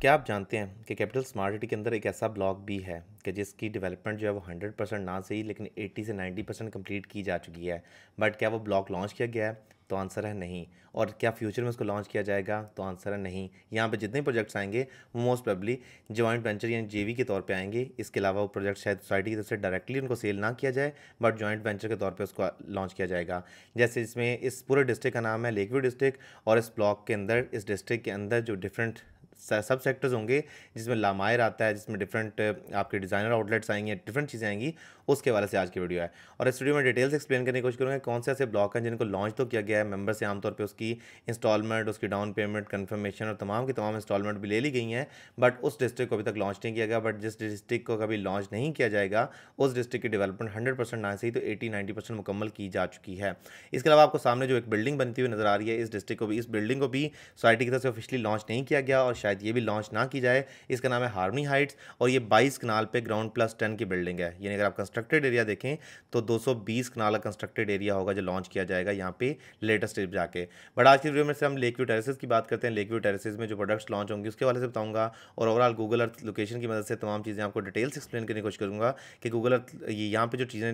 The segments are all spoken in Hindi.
क्या आप जानते हैं कि कैपिटल स्मार्ट सिटी के अंदर एक ऐसा ब्लॉक भी है कि जिसकी डेवलपमेंट जो है वो हंड्रेड परसेंट ना सही लेकिन एट्टी से नाइन्टी परसेंट कम्प्लीट की जा चुकी है बट क्या वो ब्लॉक लॉन्च किया गया है तो आंसर है नहीं और क्या फ्यूचर में उसको लॉन्च किया जाएगा तो आंसर है नहीं यहाँ पे जितने प्रोजेक्ट्स आएंगे वो मोस्ट प्रॉबली जॉइंट वेंचर यानी जे के तौर पर आएंगे इसके अलावा वो प्रोजेक्ट शायद सोसाइटी की तरफ से डायरेक्टली उनको सेल ना किया जाए बट जॉइंट वेंचर के तौर पर उसको लॉन्च किया जाएगा जैसे इसमें इस पूरे डिस्ट्रिक्ट का नाम है लेकव्यू डिस्ट्रिक्ट और इस ब्लॉक के अंदर इस डिस्ट्रिक्ट के अंदर जो डिफरेंट सब सेक्टर्स होंगे जिसमें लामायर आता है जिसमें डिफरेंट आपके डिज़ाइनर आउटलेट्स आएंगे डिफरेंट चीज़ें आएंगी उसके वाले से आज की वीडियो है और इस वीडियो में डिटेल्स एक्सप्लेन करने की कोशिश करूँगा कौन से ऐसे ब्लॉक हैं जिनको लॉन्च तो किया गया है मेंबर से आमतौर पर उसकी इंस्टॉलमेंट उसकी डाउन पेमेंट कन्फर्मेशन और तमाम की तमाम इंस्टॉलमेंट भी ले ली गई हैं बट उस डिस्ट्रिक्ट को अभी तक लॉन्च नहीं किया गया बट जिस डिस्ट्रिक्ट को कभी लॉन्च नहीं किया जाएगा उस डिस्ट्रिक्ट की डेवलपमेंट हंड्रेड परसेंट ना सही तो एटी नाइन्टी परसेंट मुकम्मल की जा चुकी है इसके अलावा आपको सामने जो एक बिल्डिंग बनती हुई नजर आ रही है इस डिस्ट्रिक्ट को भी इस बिल्डिंग को भी सोसाइटी की तरफ से ऑफिशियली लॉन्च नहीं किया गया और शायद ये भी लॉन्च ना की जाए इसका नाम है हार्मनी हाइट्स और ये बाईस कनाल पर ग्राउंड प्लस टेन की बिल्डिंग है यानी अगर आप कंस्ट्रक्टेड एरिया देखें तो बीस कनाल का कंस्ट्रक्टेड एरिया होगा जो लॉन्च किया जाएगा यहाँ पे लेटेस्ट स्टेप जाके बट आज की वीडियो में से हम लेक व्यू टेरेसेस की बात करते हैं लेक व्यू टेरेसेस में जो प्रोडक्ट्स लॉन्च होंगे उसके वाले से बताऊँगा और ओवरऑल गूगल अर्थ लोकेशन की मदद से तमाम चीज़ें आपको डिटेल्स एक्सप्लेन करने की कोशिश करूँगा कि गूगल अर्थ ये यहाँ पर जो चीज़ें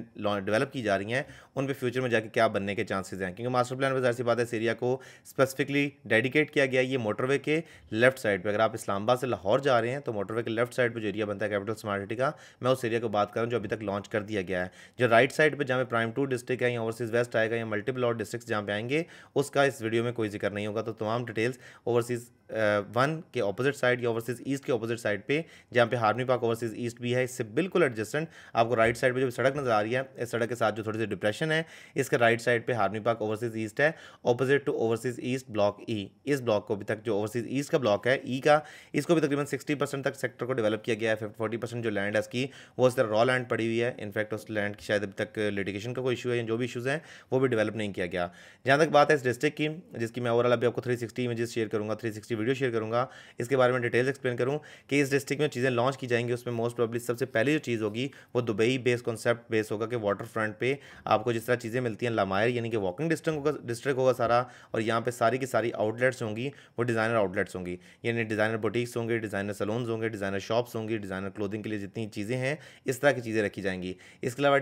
डेवलप की जा रही हैं उन पर फ्यूचर में जाकर क्या बनने के चांसेज हैं क्योंकि मास्टर प्लान में जाहिर सी बात है इस एरिया को स्पेसिफिकली डेडिकेट किया गया ये मोटरवे के लेफ्ट साइड पर अगर आप इस्लामाबाद से लाहौर जा रहे हैं तो मोटरवे के लेफ्ट साइड पर जो एरिया बनता है कैपिटल स्मार्ट सिटी का मैं उस एरिया को बात करूँ जो अभी तक लॉन्च कर दिया गया है जो राइट साइड पर जहाँ पे प्राइम टू डिस्ट्रिक्ट है या ओवरसीज़ वेस्ट आएगा या मल्टीपल और डिस्ट्रिक्स जहाँ पे आएंगे उसका इस वीडियो में कोई जिक्र नहीं होगा तो तमाम डिटेल्स ओवरसीज़ वन के ऑपोजिट साइड या ओवरसीज ईस्ट के ऑपोजिट साइड पे जहाँ पे हार्मी पार्क ओवरसीज ईस्ट भी है इससे बिल्कुल एडजस्टेंट आपको राइट साइड पे जो सड़क नजर आ रही है इस सड़क के साथ जो थोड़ी सी डिप्रेशन है इसके राइट साइड पे हार्मी पार्क ओवरसीज ईस्ट है opposite to overseas east block E इस ब्लॉक को अभी तक जो ओवरसीज ईस्ट का ब्लॉक है ई e का इसको भी तकरीबन सिक्सटी परसेंट तक सेक्टर को डेवलप किया गया है फोर्टी परसेंट जो लैंड है इसकी वो इस तरह रॉ लैंड पड़ी हुई है इनफैक्ट उस लैंड की शायद अभी तक लिटिगेशन का कोई इशू है जो भी इशूज़ हैं वो भी डेवलप नहीं किया गया जहाँ तक बात है इस डिस्ट्रिक्ट की जिसकी मैं ओवरऑल अभी आपको थ्री सिक्सटी इमेजेस शेयर करूँगा थ्री सिक्सटी वीडियो शेयर करूँगा इसके बारे में डिटेल्स एक्सप्लेन करूँ कि इस डिस्ट्रिक्ट में चीज़ें लॉन्च की जाएंगी उसमें मोस्ट प्रॉब्ली सबसे पहली जो चीज़ होगी वो दुबई बेस कॉन्सेप्ट बेस होगा कि वाटर फ्रंट पर आपको जिस तरह चीज़ें मिलती हैं लामायर यानी कि वॉकिंग डिस्ट्रिक होगा डिस्ट्रिक्ट होगा सारा और यहाँ पर सारी की सारी आउटलेट्स होंगी वो डिज़ाइनर आउटलेट्स होंगी यानी डिज़ाइनर बुटीक्स होंगे डिज़ाइनर सलोन्स होंगे डिज़ाइनर शॉप्स होंगी डिज़ाइनर क्लोथिंग के लिए जितनी चीज़ें हैं इस तरह की चीज़ें रखी जाएंगी इसके अलावा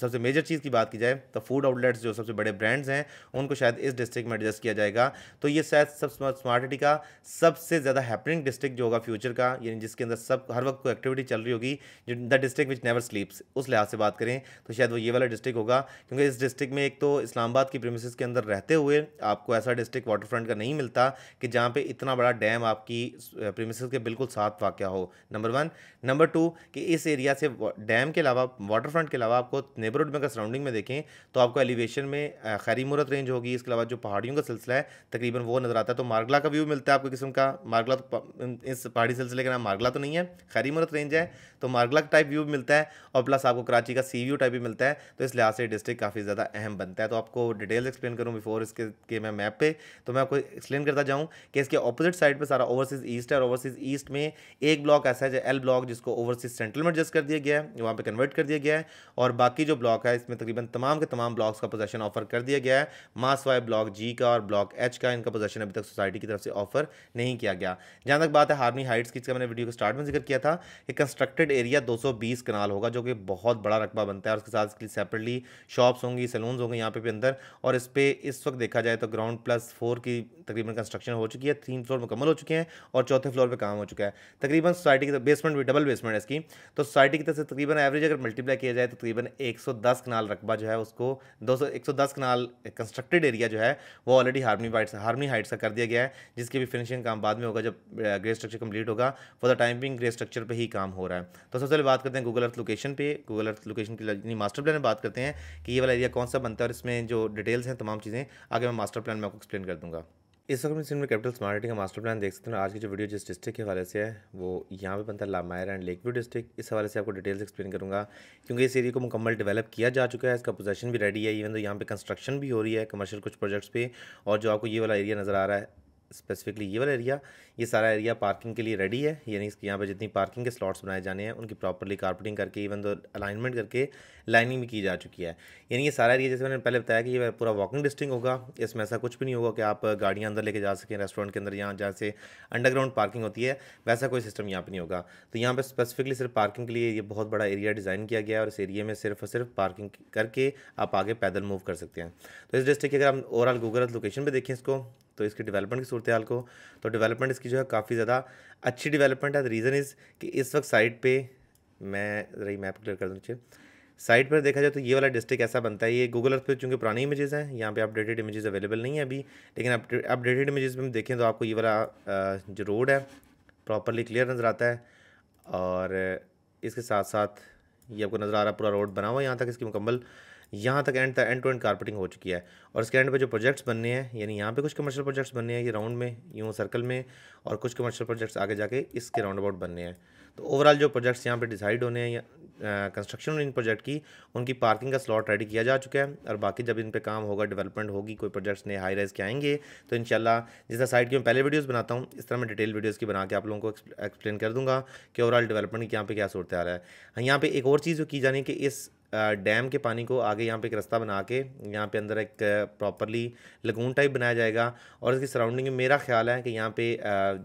सबसे मेजर चीज़ की बात की जाए तो फूड आउटलेट्स जो सबसे बड़े ब्रांड्स हैं उनको शायद इस डिस्ट्रिक्ट में एडजस्ट किया जाएगा तो ये शायद सब स्मार्ट का सबसे ज़्यादा हैपनिंग डिस्ट्रिक्ट जो होगा फ्यूचर का यानी जिसके अंदर सब हर वक्त कोई एक्टिविटी चल रही होगी the district which never sleeps उस लिहाज से बात करें तो शायद वो ये वाला डिस्ट्रिक्ट होगा क्योंकि इस डिस्ट्रिक्ट में एक तो इस्लामाबाद की प्रेमिस के अंदर रहते हुए आपको ऐसा डिस्ट्रिक्ट वाटर फ्रंट का नहीं मिलता कि जहाँ पर इतना बड़ा डैम आपकी प्रेमिस के बिल्कुल साथ वाक़ हो नंबर वन नंबर टू कि इस एरिया से डैम के अलावा वाटर फ्रंट के अलावा आपको नेबरहुड में अगर सराउंडिंग में देखें तो आपको एलिवेशन में खैरी मूरत रेंज होगी इसके अलावा जो पहाड़ियों का सिलसिला है तकरीबन वो नज़र आता है तो मार्गला का व्यू भी मिलता है आपको किस्म का मार्गला तो इस पहाड़ी सिलसिले का नाम मार्गला तो नहीं है खैरी मुरत रेंज है तो मार्गला टाइप व्यू भी मिलता है और प्लस आपको कराची का सी व्यू टाइप भी मिलता है तो इस लिहाज से डिस्ट्रिक्ट काफ़ी ज़्यादा अहम बनता है तो आपको डिटेल्स एक्सप्लेन करूँ बिफोर इसके के मैं मैप पर तो मैं आपको एक्सप्लेन करता जाऊँ कि इसके अपोजिट साइड पर सारा ओवरसीज़ ईस्ट है और ओवरसीज़ ईस्ट में एक ब्लॉक ऐसा है जो एल ब्लॉक जिसको ओवरसीज़ सेंट्रल में एडजस्ट कर दिया गया है वहाँ पर कन्वर्ट कर दिया गया है और बाकी जो ब्लॉक है इसमें तकरीबन तमाम के तमाम ब्लॉक्स का पोजेशन ऑफर कर दिया गया है मास मासवाई ब्लॉक जी का और ब्लॉक एच का इनका पोजेशन अभी तक सोसाइटी की तरफ से ऑफर नहीं किया गया जहाँ तक बात है हार्मी हाइट्स की मैंने वीडियो के स्टार्ट में जिक्र किया था कि कंस्ट्रक्टेड एरिया 220 कनाल होगा जो कि बहुत बड़ा रकबा बनता है और उसके साथ इसके लिए सेपरेटली शॉप्स होंगी सैलून्स होंगे यहाँ पे भी अंदर और इस पर इस वक्त देखा जाए तो ग्राउंड प्लस फोर की तकरीबन कंस्ट्रक्शन हो चुकी है तीन फ्लोर मुकम्मल हो चुके हैं और चौथे फ्लोर पर काम हो चुका है तकरीबन सोसाइटी की बेसमेंट भी डबल बेसमेंट है इसकी तो सोसाइटी की तरफ से तकरीबन एवरेज अगर मल्टीप्लाई किया जाए तो तकरीबन दस कनाल रकबा जो है उसको सौ दस कनाल कंस्ट्रक्टेड एरिया जो है वो already army heights army heights का कर दिया गया है जिस इसकी भी फिनिशिंग काम बाद में होगा जब ग्रे स्ट्रक्चर कंप्लीट होगा for the timing grey structure पर ही काम हो रहा है तो सबसे पहले बात करते हैं गूगल अर्थ लोकेशन पे गूगल अर्थ लोकेशन की मास्टर प्लान में बात करते हैं कि ये वाला एरिया कौन सा बनता है और इसमें जो डिटेल्स हैं तमाम चीज़ें आगे मैं मास्टर प्लान में आपको एक्सप्लेन कर दूँगा इस वक्त सिंध में कैपिटल स्मार्ट सिटी का मास्टर प्लान देख सकते हैं आज की जो वीडियो जिस डिस्ट्रिक्ट के हवाले से है वो यहाँ पे बनता है लामायर एंड लेक व्यू डिस्ट्रिक्ट इस हवाले से आपको डिटेल्स एक्सप्लेन करूँगा क्योंकि इस एरिया को मुकम्मल डेवलप किया जा चुका है इसका पोजेशन भी रेडी है इवन तो यहाँ पे कंस्ट्रक्शन भी हो रही है कमर्शियल कुछ प्रोजेक्ट्स पे और जो आपको ये वाला एरिया नज़र आ रहा है स्पेसिफिकली ये वाला एरिया ये सारा एरिया पार्किंग के लिए रेडी है यानी कि यहाँ पर जितनी पार्किंग के स्लॉट्स बनाए जाने हैं उनकी प्रॉपरली कार्पेटिंग करके इवन दो अलाइनमेंट करके लाइनिंग भी की जा चुकी है यानी ये सारा एरिया जैसे मैंने पहले बताया कि ये पूरा वॉकिंग डिस्टिंग होगा इसमें ऐसा कुछ भी नहीं होगा कि आप गाड़ियाँ अंदर लेके जा सकें रेस्टोरेंट के अंदर यहाँ जहाँ से अंडरग्राउंड पार्किंग होती है वैसा कोई सिस्टम यहाँ पर नहीं होगा तो यहाँ पर स्पेसिफिकली सिर्फ पार्किंग के लिए ये बहुत बड़ा एरिया डिज़ाइन किया गया है और इस एरिए में सिर्फ और सिर्फ पार्किंग करके आप आगे पैदल मूव कर सकते हैं तो इस डिस्ट्रिक्ट की अगर हम ओवरऑल गूगल लोकेशन पर देखें इसको तो इसके डेवलपमेंट की सूरत हाल को तो डेवलपमेंट इसकी जो है काफ़ी ज़्यादा अच्छी डेवलपमेंट है द रीज़न इज़ कि इस वक्त साइट पर मैं रही मैप क्लियर कर दूँ चाहिए साइट पर देखा जाए तो ये वाला डिस्ट्रिक्ट ऐसा बनता है ये गूगल अर्थ पर चूँकि पुरानी इमेजेस हैं यहाँ पे अपडेटेड इमेजेस अवेलेबल नहीं है अभी लेकिन अपडेटेड इमेजेस में हम देखें तो आपको ये वाला जो रोड है प्रॉपरली क्लियर नज़र आता है और इसके साथ साथ ये आपको नज़र आ रहा है पूरा रोड बना हुआ है यहाँ तक इसकी मुकम्मल यहाँ तक end end to end carpeting हो चुकी है और इसके एंड पे जो प्रोजेक्ट्स बनने हैं यानी यहाँ पे कुछ कमर्शियल प्रोजेक्ट्स बनने हैं ये राउंड में यूँ सर्कल में और कुछ कमर्शियल प्रोजेक्ट्स आगे जाके इसके राउंड अबाउट बनने हैं तो ओवरऑल जो प्रोजेक्ट्स यहाँ पे डिसाइड होने हैं कंस्ट्रक्शन इन प्रोजेक्ट की उनकी पार्किंग का स्लॉट रेडी किया जा चुका है और बाकी जब इन पर काम होगा डेवलपमेंट होगी कोई प्रोजेक्ट्स नए हाई राइज के आएंगे तो इन जिस तरह साइड की मैं पहले वीडियोज़ बनाता हूँ इस तरह मैं डिटेल वीडियोज़ की बना के आप लोगों को एक्सप्लेन कर दूँगा कि ओवरऑल डेवलपमेंट की यहाँ पर क्या सूरत आ रहा है यहाँ पर एक और चीज़ जो की जानी कि इस डैम के पानी को आगे यहाँ पे एक रास्ता बना के यहाँ पे अंदर एक प्रॉपरली लगून टाइप बनाया जाएगा और इसकी सराउंडिंग में मेरा ख्याल है कि यहाँ पे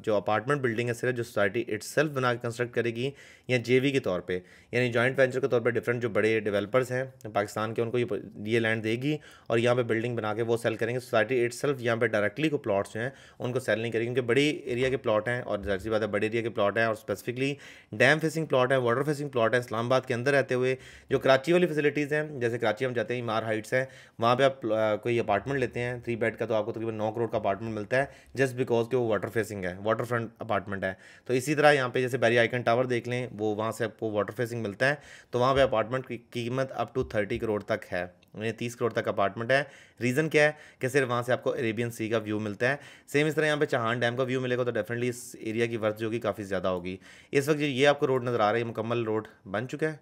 जो अपार्टमेंट बिल्डिंग है सिर्फ जो सोसाइटी इट्स बना के कंस्ट्रक्ट करेगी या जे के तौर पर यानी जॉइंट वेंचर के तौर पर डिफरेंट जो बड़े डेवलपर्स हैं पाकिस्तान के उनको ये ये लैंड देगी और यहाँ पर बिल्डिंग बना के वो सेल करेंगे सोसाइटी इट सेल्फ यहाँ पर डायरेक्टली को प्लाट्स जो हैं उनको सेल नहीं करेगी क्योंकि बड़ी एरिया के प्लाट हैं और जर्सी बात है बड़े एरिया के प्लाट हैं और स्पेसिफिकली डैम फेसिंग प्लाट है वाटर फेसिंग प्लाट है इस्लामाबाद के अंदर रहते हुए जो कराची वाली फैसिलिटीज़ हैं जैसे कराची हम जाते हैं इमार हाइट्स हैं वहाँ पर आप कोई अपार्टमेंट लेते हैं थ्री बेड का तो आपको तकरीबन नौ करोड़ का अपार्टमेंट मिलता है जस्ट बिकॉज के वो वाटर फेसिंग है वाटर फ्रंट अपार्टमेंट है तो इसी तरह यहाँ पे जैसे बैरी आइकन टावर देख लें वो वहाँ से आपको वाटर फेसिंग मिलता है तो वहाँ पे अपार्टमेंट की कीमत अप टू थर्टी करोड़ तक है यानी तीस करोड़ तक अपार्टमेंट है रीज़न क्या है कि सिर्फ वहाँ से आपको अरेबियन सी का व्यू मिलता है सेम इस तरह यहाँ पे चहान डैम का व्यू मिलेगा तो डेफिनेटली इस एरिया की वर्थ जो होगी काफ़ी ज़्यादा होगी इस वक्त जो ये आपको रोड नज़र आ रहा है मुकम्मल रोड बन चुका है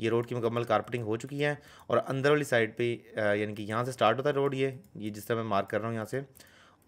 ये रोड की मुकम्मल कारपेटिंग हो चुकी है और अंदर वाली साइड पर यानी कि यहाँ से स्टार्ट होता है रोड ये ये जिस तरह मैं मार्क कर रहा हूँ यहाँ से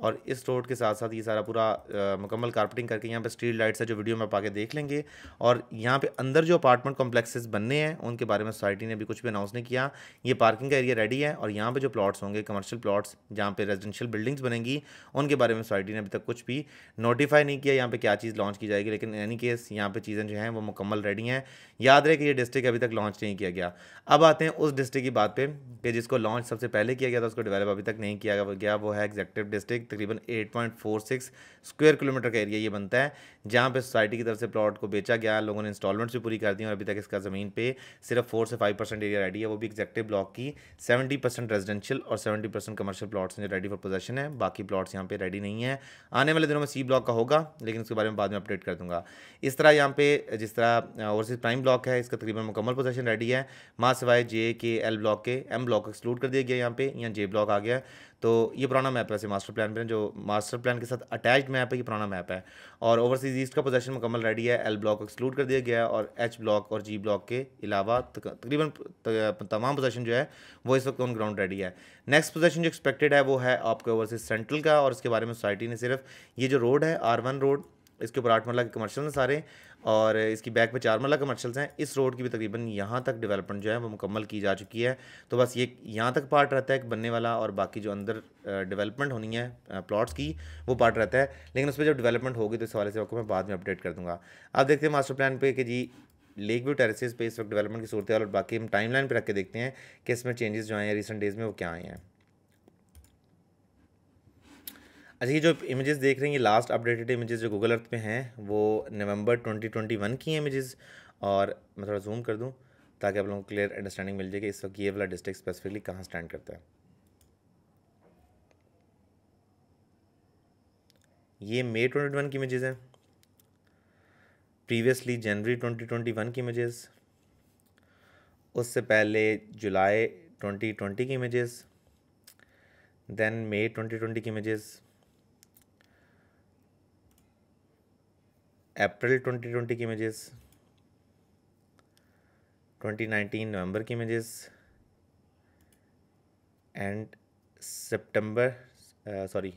और इस रोड के साथ साथ ये सारा पूरा मुकम्मल कारपेटिंग करके यहाँ पे स्ट्रीट लाइट्स है जो वीडियो में आप आगे देख लेंगे और यहाँ पे अंदर जो अपार्टमेंट कॉम्प्लेक्सेस बनने हैं उनके बारे में सोसाइटी ने भी कुछ भी अनाउंस नहीं किया ये पार्किंग का एरिया रेडी है और यहाँ पर जो प्लाट्स होंगे कमर्शियल प्लाट्स जहाँ पर रेजिडेंशियल बिल्डिंग्स बनेंगी उनके बारे में सोसाइटी ने अभी तक कुछ भी नोटिफाई नहीं किया यहाँ पर क्या चीज़ लॉन्च की जाएगी लेकिन एनी केस यहाँ पर चीज़ें जो हैं वो मुकम्मल रेडी हैं याद रहे कि ये डिस्ट्रिक्ट अभी तक लॉन्च नहीं किया गया अब आते हैं उस डिस्ट्रिक्ट की बात पर कि जिसको लॉन्च सबसे पहले किया गया था उसको डिवेलप अभी तक नहीं किया गया वो है एग्जेक्टिव डिस्ट्रिक्ट तकरीबन 8.46 स्क्वायर किलोमीटर का एरिया ये बनता है जहाँ पे सोसाइटी की तरफ से प्लॉट को बेचा गया लोगों ने इंस्टॉलमेंट्स भी पूरी कर दी और अभी तक इसका ज़मीन पे सिर्फ फोर से फाइव परसेंट एरिया रेडी है वो भी एग्जैक्टिव ब्लॉक की सेवेंटी परसेंट रेजिडेंशियल और सेवेंटी परसेंट कमर्शियल प्लाट्स हैं जो रेडी फॉर पोजेशन है बाकी प्लाट्स यहाँ पे रेडी नहीं है आने वाले दिनों में सी ब्लॉक का होगा लेकिन उसके बारे में बाद में अपडेट कर दूंगा इस तरह यहाँ पे जिस तरह ओवरसीज प्राइम ब्लॉक है इसका तकरीबन मुकम्मल पोजेशन रेडी है माँ सिवाय जे के एल ब्लॉक के एम ब्लॉक एक्सक्लूड कर दिया गया यहाँ पे यहाँ जे ब्लॉक आ गया तो ये पुराना मैप है वैसे मास्टर प्लान पर जो मास्टर प्लान के साथ अटैच्ड मैप है ये पुराना मैप है और ओवरसीज ईस्ट का पोजेशन मुकम्मल रेडी है एल ब्लॉक एक्सक्लूड कर दिया गया है और एच ब्लॉक और जी ब्लॉक के अलावा तकरीबन तमाम पोजेशन जो है वो इस वक्त ऑन ग्राउंड रेडी है नेक्स्ट पोजेशन जो एक्सपेक्टेड है वो है आपके ओवरसीज सेंट्रल का और इसके बारे में सोसाइटी ने सिर्फ ये जो रोड है आर रोड इसके ऊपर आठ मरला के कमर्शल हैं सारे और इसकी बैक में चार मरला कमर्शल्स हैं इस रोड की भी तकरीबन यहाँ तक डेवलपमेंट जो है वो मुकम्मल की जा चुकी है तो बस ये यहाँ तक पार्ट रहता है बनने वाला और बाकी जो अंदर डेवलपमेंट होनी है प्लॉट्स की वो पार्ट रहता है लेकिन उस पर जब डेवलपमेंट होगी तो इस हवाले से आपको मैं बाद में अपडेट कर दूँगा आप देखते हैं मास्टर प्लान पर कि जी लेक व्यू टेरेसिस पे इस वक्त डेवलपमेंट की सूरत है और बाकी हम टाइमलाइन पे रख के देखते हैं कि इसमें चेंजेस जो आए हैं रिसेंट डेज़ में वो क्या आए हैं अच्छा ये जो इमेजेस देख रहे हैं ये लास्ट अपडेटेड इमेजेस जो गूगल अर्थ पे हैं वो नवंबर 2021 की इमेजेस और मैं थोड़ा जूम कर दूँ ताकि आप लोगों को क्लियर अंडरस्टैंडिंग मिल जाए कि इस वक्त ये वाला डिस्ट्रिक्ट स्पेसिफिकली कहाँ स्टैंड करता है ये ट्वेंटी वन की इमेज हैं प्रीवियसली जनवरी वन की इमेजेस उससे पहले जुलाई 2020 की इमेजेस देन मई 2020 की इमेजेस अप्रैल 2020 की इमेजेस 2019 नवंबर की इमेजेस एंड सितंबर सॉरी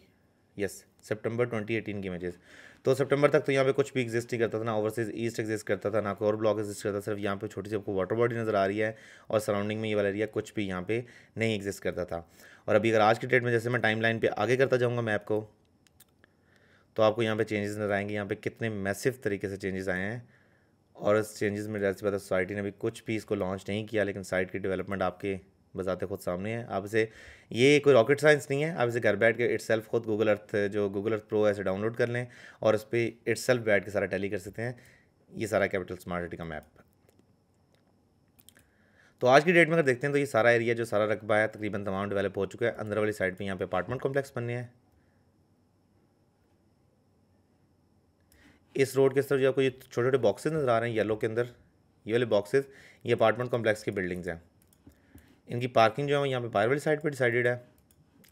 यस सितंबर 2018 की इमेजेस तो सितंबर तक तो यहाँ पे कुछ भी एग्जिस्ट नहीं करता था ना ओवरसीज ईस्ट एग्जिस्ट करता था ना कोई और ब्लॉक एग्जिस्ट करता था सिर्फ यहाँ पे छोटी सी आपको वाटर बॉडी नज़र आ रही है और सराउंडिंग में ये वाला एरिया कुछ भी यहाँ पे नहीं एग्जिस्ट करता था और अभी अगर आज की डेट में जैसे मैं टाइम लाइन पर आगे करता जाऊँगा मैप को तो आपको यहाँ पे चेंजेस नजर आएंगे यहाँ पे कितने मैसिव तरीके से चेंजेस आए हैं और इस चेंजेस में जैसे पता है सोसाइटी ने अभी कुछ भी इसको लॉन्च नहीं किया लेकिन साइट की डेवलपमेंट आपके बजाते खुद सामने है आप इसे ये कोई रॉकेट साइंस नहीं है आप इसे घर बैठ के इट्स सेल्फ खुद गूगल अर्थ जो गूगल अर्थ प्रो है इसे डाउनलोड कर लें और उस पर इट्स सेल्फ बैठ के सारा टैली कर सकते हैं ये सारा कैपिटल स्मार्ट सिटी का मैप तो आज की डेट में अगर देखते हैं तो ये सारा एरिया जो सारा रकबा है तकरीबन तमाम डेवलप हो चुका है अंदर वाली साइड पे यहाँ पे अपार्टमेंट कॉम्प्लेक्स बनने हैं इस रोड के सर जो आपको ये छोटे छोटे बॉक्सेज नज़र आ रहे हैं येलो के अंदर ये वाले बॉक्सेज ये अपार्टमेंट कॉम्प्लेक्स की बिल्डिंग्स हैं इनकी पार्किंग जो है यहाँ पे बाहर वाली साइड पे डिसाइडेड है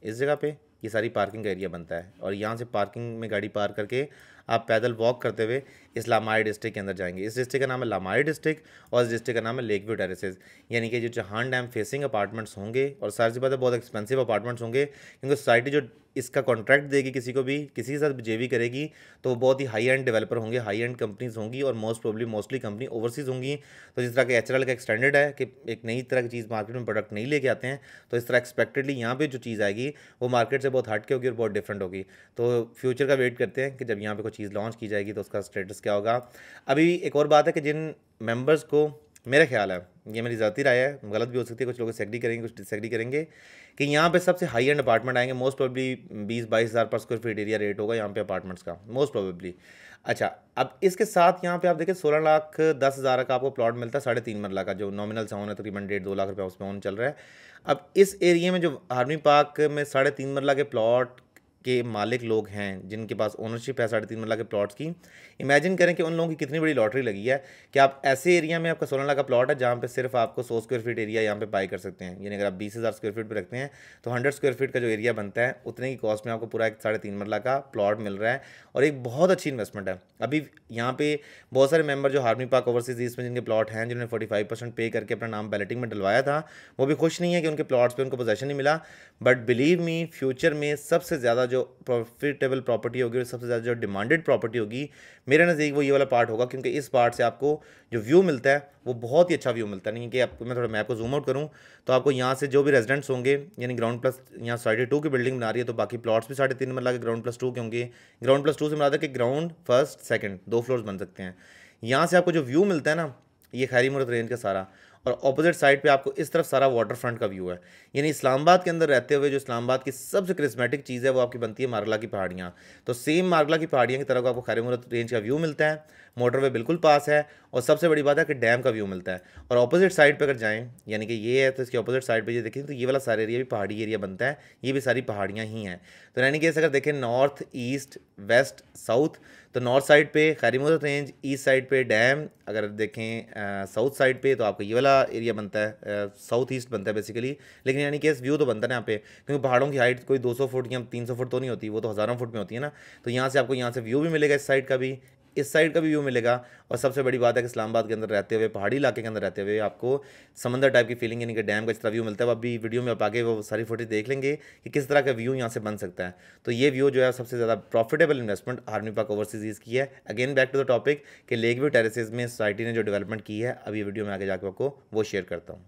इस जगह पे ये सारी पार्किंग का एरिया बनता है और यहाँ से पार्किंग में गाड़ी पार करके आप पैदल वॉक करते हुए इस लामाई डिस्ट्रिक्ट के अंदर जाएंगे इस डिस्ट्रिक्ट का नाम है लामाई डिस्ट्रिक्ट और इस डिस्ट्रिक्ट का नाम है लेक व्यू टेरेसेज यानी कि जो जहान डैम फेसिंग अपार्टमेंट्स होंगे और सारी से है बहुत एक्सपेंसिव अपार्टमेंट्स होंगे क्योंकि सोसाइटी जो इसका कॉन्ट्रैक्ट देगी किसी को भी किसी के साथ जेवी करेगी तो वो बहुत ही हाई एंड डेवलपर होंगे हाई एंड कंपनीज होंगी और most probably mostly company overseas होंगी तो जिस तरह के एच का एक स्टैंडर्ड है कि एक नई तरह की चीज़ मार्केट में प्रोडक्ट नहीं लेके आते हैं तो इस तरह एक्सपेक्टेडली यहाँ पर जो चीज़ आएगी वो मार्केट से बहुत हट के होगी और बहुत डिफरेंट होगी तो फ्यूचर का वेट करते हैं कि जब यहाँ पर कोई चीज़ लॉन्च की जाएगी तो उसका स्टेटस क्या होगा अभी एक और बात है कि जिन मेम्बर्स को मेरा ख्याल है ये मेरी ज़ाती राय है गलत भी हो सकती है कुछ लोग सेग्री करेंगे कुछ डिसएग्री करेंगे कि यहाँ पे सबसे हाई एंड अपार्टमेंट आएंगे मोस्ट प्रॉब्ली बीस बाईस हज़ार पर स्क्वायर फीट एरिया रेट होगा यहाँ पे अपार्टमेंट्स का मोस्ट प्रॉब्ली अच्छा अब इसके साथ यहाँ पे आप देखिए सोलह लाख दस हज़ार का आपको प्लाट मिलता है साढ़े तीन मरला का जो नॉमिनल साउन है तकरीबन डेढ़ दो लाख रुपया उसमें ऑन चल रहा है अब इस एरिए में जो आर्मी पार्क में साढ़े तीन मरला के प्लाट के मालिक लोग हैं जिनके पास ओनरशिप है साढ़े तीन लाख के प्लॉट्स की इमेजिन करें कि उन लोगों की कितनी बड़ी लॉटरी लगी है कि आप ऐसे एरिया में आपका सोलह लाख का प्लॉट है जहाँ पे सिर्फ आपको सौ स्क्वायर फीट एरिया यहाँ पे बाई कर सकते हैं यानी अगर आप बीस हज़ार स्क्वायर फीट पर रखते हैं तो हंड्रेड स्क्वायर फीट का जो एरिया बनता है उतने की कॉस्ट में आपको पूरा एक साढ़े तीन मरला का प्लॉट मिल रहा है और एक बहुत अच्छी इन्वेस्टमेंट है अभी यहाँ पे बहुत सारे मेंबर जो हार्मी पार्क ओवरसीज ईस्ट में जिनके प्लॉट हैं जिन्होंने फोर्टी फाइव परसेंट पे करके अपना नाम बैलेटिंग में डलवाया था वो भी खुश नहीं है कि उनके प्लॉट्स पर उनको पोजेशन नहीं मिला बट बिलीव मी फ्यूचर में सबसे ज़्यादा जो प्रॉफिटेबल प्रॉपर्टी होगी और सबसे ज़्यादा जो डिमांडेड प्रॉपर्टी होगी मेरे नज़दीक वो ये वाला पार्ट होगा क्योंकि इस पार्ट से आपको जो व्यू मिलता है वो बहुत ही अच्छा व्यू मिलता है नहीं कि आपको मैं थोड़ा मैप को जूम आउट करूँ तो आपको यहाँ से जो भी रेजिडेंट्स होंगे यानी ग्राउंड प्लस यहाँ साढ़े टू की बिल्डिंग बना रही है तो बाकी प्लॉट्स भी साढ़े तीन में के ग्राउंड प्लस टू के होंगे ग्राउंड प्लस टू से मिला था कि ग्राउंड फर्स्ट सेकेंड दो फ्लोर्स बन सकते हैं यहाँ से आपको जो व्यू मिलता है ना ये खैरी मुरत रेंज का सारा और अपोजिट साइड पे आपको इस तरफ सारा वाटर फ्रंट का व्यू है यानी इस्लामाबाद के अंदर रहते हुए जो इस्लामाबाद की सबसे क्रिस्मेटिक चीज़ है वो आपकी बनती है मारला की पहाड़ियाँ तो सेम मारला की पहाड़ियाँ की तरफ आपको खैर रेंज का व्यू मिलता है मोटरवे बिल्कुल पास है और सबसे बड़ी बात है कि डैम का व्यू मिलता है और अपोजिट साइड पर अगर जाएँ यानी कि ये है तो इसके अपोजिट साइड पर ये देखें तो ये वाला सारा एरिया भी पहाड़ी एरिया बनता है ये भी सारी पहाड़ियाँ ही हैं तो यानी कि अगर देखें नॉर्थ ईस्ट वेस्ट साउथ तो नॉर्थ साइड पर खैरीमोद रेंज ईस्ट साइड पर डैम अगर देखें साउथ साइड पर तो आपका ये वाला एरिया बनता है साउथ ईस्ट बनता है बेसिकली लेकिन यानी कि इस व्यू तो बनता है यहाँ पे क्योंकि पहाड़ों की हाइट कोई सौ फुट या सौ फुट तो नहीं होती वो तो हज़ारों फुट में होती है ना तो यहाँ से आपको यहाँ से व्यू भी मिलेगा इस साइड का भी इस साइड का भी व्यू मिलेगा और सबसे बड़ी बात है कि इस्लामाबाद के अंदर रहते हुए पहाड़ी इलाके के अंदर रहते हुए आपको समंदर टाइप की फीलिंग यानी कि डैम का जिस तरह व्यू मिलता है अभी वीडियो में आप आगे वो सारी फुटेज देख लेंगे कि किस तरह का व्यू यहाँ से बन सकता है तो ये व्यू जो है सबसे ज़्यादा profitable investment army park overseas की है again back to the topic कि लेक व्यू टेरेसेज में सोसाइटी ने जो डेवलपमेंट की है अभी वीडियो में आगे जाकर आपको वो शेयर करता हूँ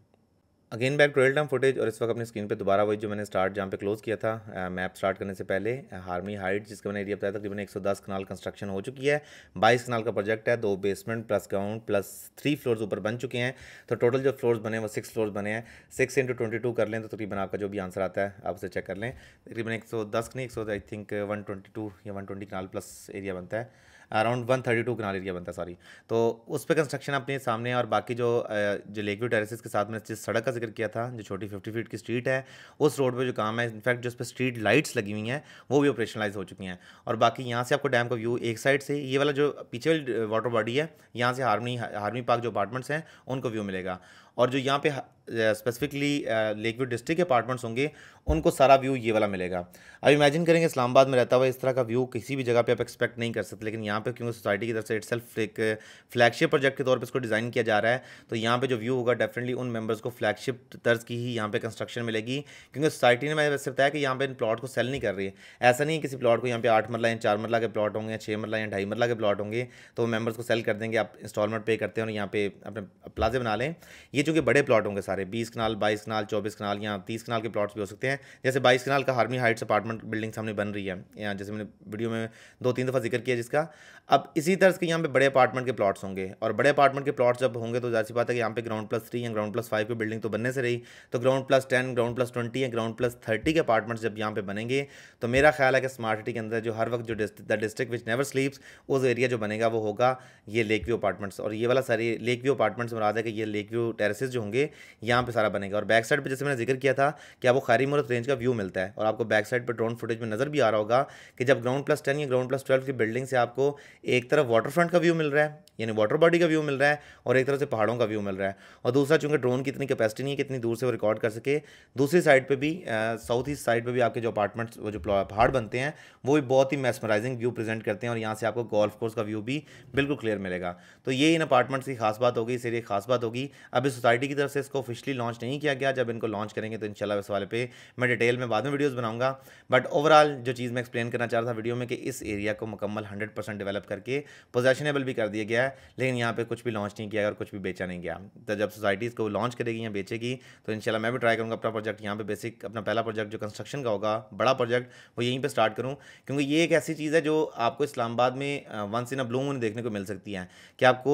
again back trail time footage और इस वक्त अपने स्क्रीन पे दोबारा वही जो मैंने स्टार्ट जहाँ पे क्लोज़ किया था मैप स्टार्ट करने से पहले हार्मी हाइट जिसका मैंने एरिया बताया तकरीबन 110 कनाल कंस्ट्रक्शन हो चुकी है 22 कनाल का प्रोजेक्ट है दो basement plus ground plus three floors ऊपर बन चुके हैं तो टोटल जो फ्लोर्स बने वो सिक्स फ्लोर्स बने हैं सिक्स इंटू ट्वेंटी टू कर लें तो तकरीबन आपका जो भी आंसर आता है आप उसे चेक कर लें तकरीबन एक सौ दस नहीं एक सौ I think one twenty two या वन ट्वेंटी कनाल प्लस एरिया बनता है अराउंड वन थर्टी टू कनाल एरिया बनता है सॉरी तो उस पर कंस्ट्रक्शन अपने सामने और बाकी जो जो लेकव्यू टेरेसिस के साथ मैंने जिस सड़क का जिक्र किया था जो छोटी फिफ्टी फीट की स्ट्रीट है उस रोड पर जो काम है इनफैक्ट जो उस पर स्ट्रीट लाइट्स लगी हुई हैं वो भी ऑपरेशनलाइज हो चुकी हैं और बाकी यहाँ से आपको डैम का व्यू एक साइड से ये वाला जो पीछे वाली वाटर बॉडी है यहाँ से हारमी हार्मी पार्क जो अपार्टमेंट्स हैं उनको व्यू मिलेगा और जो यहाँ पे स्पेसिफिकली लेकिन डिस्ट्रिक्ट के अपार्टमेंट्स होंगे उनको सारा व्यू ये वाला मिलेगा अब इमेजिन करेंगे इस्लामाबाद में रहता हुआ इस तरह का व्यू किसी भी जगह पे आप एक्सपेक्ट नहीं कर सकते लेकिन यहाँ पे क्योंकि सोसाइटी की तरफ से इट्सल्फ एक फ्लैगशिप प्रोजेक्ट के तौर पे इसको डिज़ाइन किया जा रहा है तो यहाँ पर जो व्यू होगा डेफिनेटली उन मेंबर्स को फ्लैगशिप तर्ज की ही यहाँ पे कंस्ट्रक्शन मिलेगी क्योंकि सोसाइटी ने मैं वैसे बताया कि यहाँ पर इन प्लॉट को सेल नहीं कर रही है ऐसा नहीं है किसी प्लॉट को यहाँ पे आठ मरला या चार मरला के प्लॉट होंगे या छः मरला या ढाई मरला के प्लॉट होंगे तो मेम्बर्स को सेल कर देंगे आप इंस्टॉलमेंट पे करते हैं और यहाँ पे अपने प्लाजे बना लें ये चूँकि बड़े प्लॉट होंगे सारे बीस कनाल बाईस कनाल चौबीस कनाल या तीस कनाल के प्लॉट्स भी हो सकते हैं जैसे बाईस कनाल का हार्मी हाइट्स अपार्टमेंट बिल्डिंग सामने बन रही है यहाँ जैसे मैंने वीडियो में दो तीन दफ़ा जिक्र किया जिसका अब इसी तरह के यहाँ पे बड़े अपार्टमेंट के प्लॉट्स होंगे और बड़े अपार्टमेंट के प्लॉट्स जब होंगे तो जाहिर बात है कि यहाँ पे ग्राउंड प्लस थ्री या ग्राउंड प्लस फाइव की बिल्डिंग तो बनने से रही तो ground plus ten ground plus twenty या ग्राउंड प्लस थर्टी के अपार्टमेंट्स जब यहाँ पे बनेंगे तो मेरा ख्याल है कि स्मार्ट सिटी के अंदर जो हर वक्त जो the district which never sleeps उस एरिया जो बनेगा वो होगा ये लेक व्यू अपार्टमेंट्स और ये वाला सारी लेक व्यू अपार्टमेंट्स मराद है कि ये लेक व्यू टेरेसेज जो होंगे यहाँ पे सारा बनेगा और बैक साइड पे जैसे मैंने जिक्र किया था कि आपको खैरी मुहूर्त रेंज का व्यू मिलता है और आपको बैक साइड पर ड्रोन फुटेज में नजर भी आ रहा होगा कि जब ग्राउंड प्लस टेन या ग्राउंड प्लस ट्वेल्व की बिल्डिंग से आपको एक तरफ वाटर फ्रंट का व्यू मिल रहा है यानी वाटर बॉडी का व्यू मिल रहा है और एक तरफ से पहाड़ों का व्यू मिल रहा है और दूसरा चूंकि ड्रोन की इतनी कैपेसिटी नहीं है कितनी दूर से वो रिकॉर्ड कर सके दूसरी साइड पर भी साउथ ईस्ट साइड पर भी आपके जो अपार्टमेंट्स वो जो पहाड़ बनते हैं वो भी बहुत ही मैसमराइजिंग व्यू प्रेजेंट करते हैं और यहाँ से आपको गोल्फ कोर्स का व्यू भी बिल्कुल क्लियर मिलेगा तो ये इन अपार्टमेंट्स की खास बात होगी इस खास बात होगी अभी सोसाइटी की तरफ से इसको ऑफिशियली लॉन्च नहीं किया गया जब इनको लॉन्च करेंगे तो इंशाल्लाह इस वाले पे मैं डिटेल में बाद में वीडियोस बनाऊंगा बट ओवरऑल जो चीज़ मैं एक्सप्लेन करना चाह रहा था वीडियो में कि इस एरिया को मुकम्मल हंड्रेड परसेंट डेवलप करके पोजेशनेबल भी कर दिया गया है लेकिन यहाँ पर कुछ भी लॉन्च नहीं किया और कुछ भी बेचा नहीं गया तो जब सोसाइटीज़ को लॉन्च करेगी या बेचेगी तो इन मैं भी ट्राई करूँगा अपना प्रोजेक्ट यहाँ पर बेसिक अपना पहला प्रोजेक्ट जो कंस्ट्रक्शन का होगा बड़ा प्रोजेक्ट वो यहीं पर स्टार्ट करूँ क्योंकि ये एक ऐसी चीज़ है जो आपको इस्लामाबाद में once in a blue moon देखने को मिल सकती है कि आपको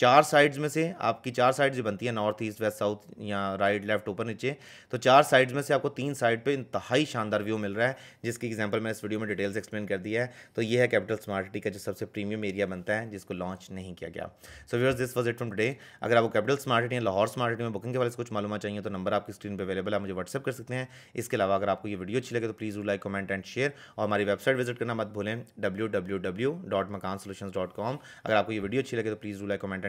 चार साइड्स में से आपकी चार साइड्स बनती है नॉर्थ ईस्ट वेस्ट साउथ या राइट लेफ्ट ऊपर नीचे तो चार साइड्स में से आपको तीन साइड पे इंतहाई शानदार व्यू मिल रहा है जिसकी एग्जांपल मैं इस वीडियो में डिटेल्स एक्सप्लेन कर दिया है तो ये है कैपिटल स्मार्ट सिटी का जो सबसे प्रीमियम एरिया बनता है जिसको लॉन्च नहीं किया गया so where's this was it from today अगर आपको कैपिटल स्मार्ट सिटी या लाहौर स्मार्ट सिटी में बुकिंग के बारे से कुछ मालूम चाहिए तो नंबर आपकी स्क्रीन पर अवेलेबल है मुझे व्हाट्सअप कर सकते हैं इसके अलावा अगर आपको ये वीडियो अच्छी लगे तो प्लीज़ वो लाइक कमेंट एंड शेयर और हमारी वेबसाइट विजिट करना मत भूलें डब्ल्यू अगर आपको ये वीडियो अच्छी लगे तो प्लीज़ डू लाइक कमेंट